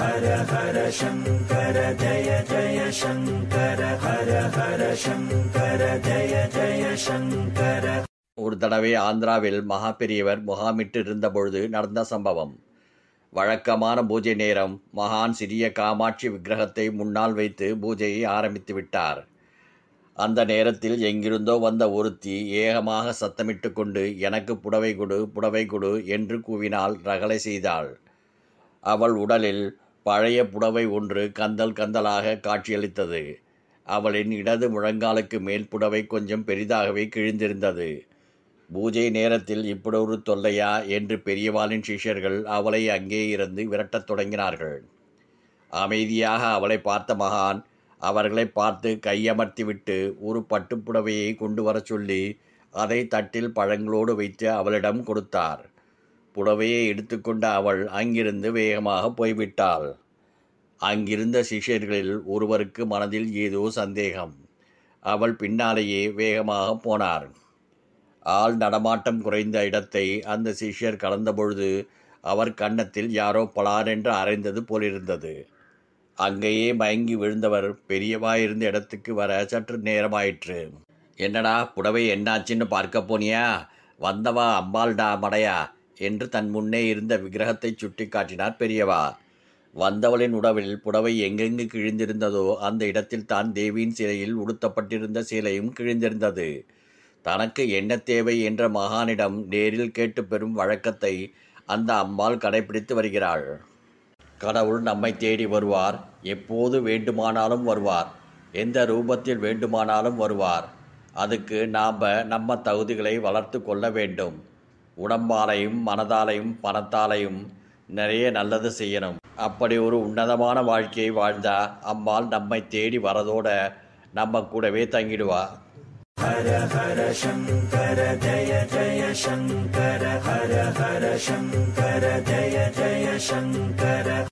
ஹர ஹர சங்கர ஜய ஜய சங்கர ஹர ஹர சங்கர ஜய ஜய சங்கர ஒரு தடவை ஆந்திராவில் மகா பெரியவர் முகாமிட்டு இருந்தபொழுது நடந்த சம்பவம் வழக்கமான பூஜை நேரம் மகான் சிறிய காமாட்சி விக்கிரகத்தை முன்னால் வைத்து பூஜையை ஆரம்பித்து விட்டார் அந்த நேரத்தில் எங்கிருந்தோ வந்த ஒருத்தி ஏகமாக சத்தமிட்டு கொண்டு எனக்கு புடவை கொடு புடவை கொடு என்று கூவினால் ரகலை செய்தாள் அவள் உடலில் பழைய புடவை ஒன்று கந்தல் கந்தலாக காட்சியளித்தது அவளின் இடது முழங்காலுக்கு மேல் புடவை கொஞ்சம் பெரிதாகவே கிழிந்திருந்தது பூஜை நேரத்தில் இப்படொரு தொல்லையா என்று பெரியவாளின் சிஷ்யர்கள் அவளை அங்கே இருந்து விரட்டத் தொடங்கினார்கள் அமைதியாக அவளை பார்த்த மகான் அவர்களை பார்த்து கையமர்த்திவிட்டு ஒரு பட்டுப்புடவையை கொண்டு வர சொல்லி அதை தட்டில் பழங்களோடு வைத்து அவளிடம் கொடுத்தார் புடவையை எடுத்துக்கொண்ட அவள் அங்கிருந்து வேகமாக போய்விட்டாள் அங்கிருந்த சிஷியர்களில் ஒருவருக்கு மனதில் ஏதோ சந்தேகம் அவள் பின்னாலேயே வேகமாக போனார் ஆள் நடமாட்டம் குறைந்த இடத்தை அந்த சிஷியர் கலந்தபொழுது அவர் கன்னத்தில் யாரோ பலார் என்று அரைந்தது போலிருந்தது அங்கேயே மயங்கி விழுந்தவர் பெரியவா இருந்த இடத்துக்கு வர சற்று நேரமாயிற்று என்னடா புடவை என்னாச்சுன்னு பார்க்க போனியா வந்தவா அம்பாள்டா மடையா என்று தன் முன்னே இருந்த விக்கிரகத்தை சுட்டி காட்டினார் பெரியவா வந்தவளின் உடவில் புடவை எங்கெங்கு கிழிந்திருந்ததோ அந்த இடத்தில் தான் தேவியின் சிலையில் உடுத்தப்பட்டிருந்த சிலையும் கிழிந்திருந்தது தனக்கு என்ன தேவை என்ற மகானிடம் நேரில் கேட்டு பெறும் வழக்கத்தை அந்த அம்மாள் கடைபிடித்து வருகிறாள் கடவுள் நம்மை தேடி வருவார் எப்போது வேண்டுமானாலும் வருவார் எந்த ரூபத்தில் வேண்டுமானாலும் வருவார் அதுக்கு நாம் நம்ம தகுதிகளை வளர்த்து கொள்ள வேண்டும் உடம்பாலையும் மனதாலையும் பணத்தாலையும் நிறைய நல்லது செய்யணும் அப்படி ஒரு உன்னதமான வாழ்க்கையை வாழ்ந்தா அம்மாள் நம்மை தேடி வரதோட நம்ம கூடவே தங்கிடுவா ஹர ஹர சங்கர ஜய ஜய சங்கர ஹர ஹர சங்கர ஜய ஜய சங்கர